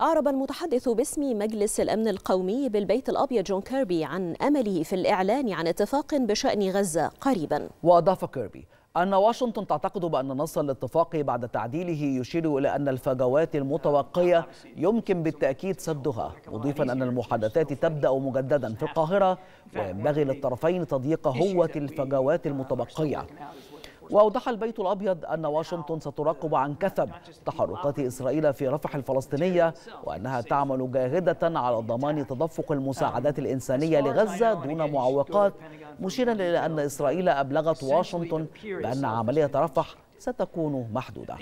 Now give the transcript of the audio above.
أعرب المتحدث باسم مجلس الأمن القومي بالبيت الأبيض جون كيربي عن أمله في الإعلان عن اتفاق بشأن غزة قريبا وأضاف كيربي أن واشنطن تعتقد بأن نص الاتفاق بعد تعديله يشير إلى أن الفجوات المتبقية يمكن بالتأكيد سدها مضيفا أن المحادثات تبدأ مجددا في القاهرة وينبغي للطرفين تضييق هوة الفجوات المتبقية وأوضح البيت الأبيض أن واشنطن ستراقب عن كثب تحركات إسرائيل في رفح الفلسطينية وأنها تعمل جاهدة على ضمان تدفق المساعدات الإنسانية لغزة دون معوقات مشيرا إلى أن إسرائيل أبلغت واشنطن بأن عملية رفح ستكون محدودة